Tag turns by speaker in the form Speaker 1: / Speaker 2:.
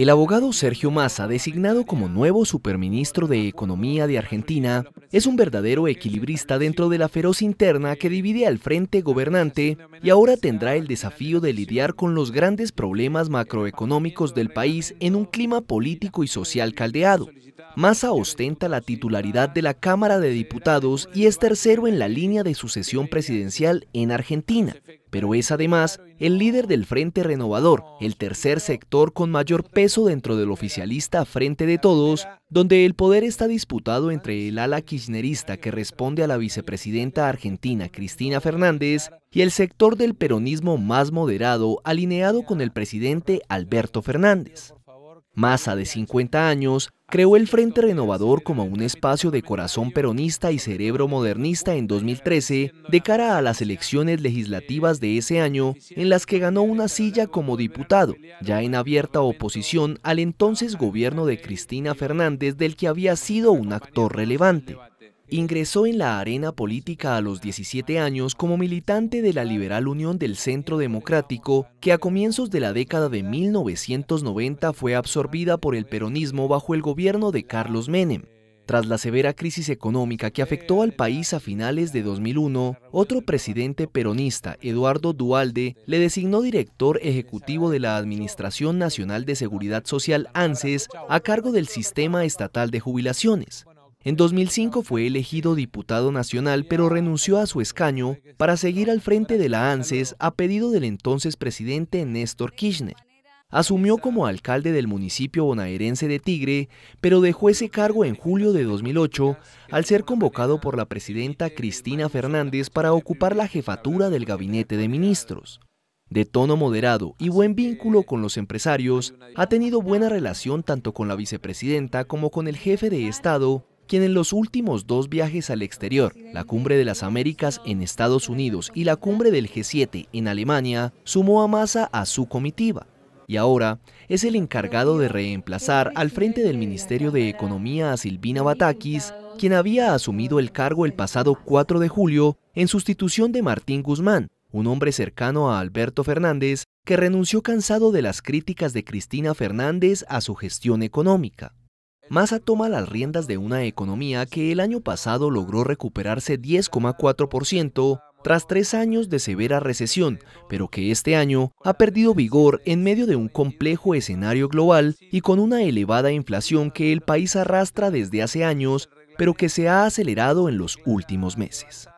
Speaker 1: El abogado Sergio Massa, designado como nuevo superministro de Economía de Argentina, es un verdadero equilibrista dentro de la feroz interna que divide al frente gobernante y ahora tendrá el desafío de lidiar con los grandes problemas macroeconómicos del país en un clima político y social caldeado. Massa ostenta la titularidad de la Cámara de Diputados y es tercero en la línea de sucesión presidencial en Argentina, pero es además el líder del Frente Renovador, el tercer sector con mayor peso dentro del oficialista Frente de Todos, donde el poder está disputado entre el ala kirchnerista que responde a la vicepresidenta argentina Cristina Fernández y el sector del peronismo más moderado alineado con el presidente Alberto Fernández. Massa, de 50 años, Creó el Frente Renovador como un espacio de corazón peronista y cerebro modernista en 2013 de cara a las elecciones legislativas de ese año en las que ganó una silla como diputado, ya en abierta oposición al entonces gobierno de Cristina Fernández del que había sido un actor relevante. Ingresó en la arena política a los 17 años como militante de la Liberal Unión del Centro Democrático, que a comienzos de la década de 1990 fue absorbida por el peronismo bajo el gobierno de Carlos Menem. Tras la severa crisis económica que afectó al país a finales de 2001, otro presidente peronista, Eduardo Dualde, le designó director ejecutivo de la Administración Nacional de Seguridad Social ANSES a cargo del sistema estatal de jubilaciones. En 2005 fue elegido diputado nacional, pero renunció a su escaño para seguir al frente de la ANSES a pedido del entonces presidente Néstor Kirchner. Asumió como alcalde del municipio bonaerense de Tigre, pero dejó ese cargo en julio de 2008 al ser convocado por la presidenta Cristina Fernández para ocupar la jefatura del gabinete de ministros. De tono moderado y buen vínculo con los empresarios, ha tenido buena relación tanto con la vicepresidenta como con el jefe de Estado quien en los últimos dos viajes al exterior, la Cumbre de las Américas en Estados Unidos y la Cumbre del G7 en Alemania, sumó a Massa a su comitiva. Y ahora es el encargado de reemplazar al frente del Ministerio de Economía a Silvina Batakis, quien había asumido el cargo el pasado 4 de julio en sustitución de Martín Guzmán, un hombre cercano a Alberto Fernández que renunció cansado de las críticas de Cristina Fernández a su gestión económica. Massa toma las riendas de una economía que el año pasado logró recuperarse 10,4% tras tres años de severa recesión, pero que este año ha perdido vigor en medio de un complejo escenario global y con una elevada inflación que el país arrastra desde hace años, pero que se ha acelerado en los últimos meses.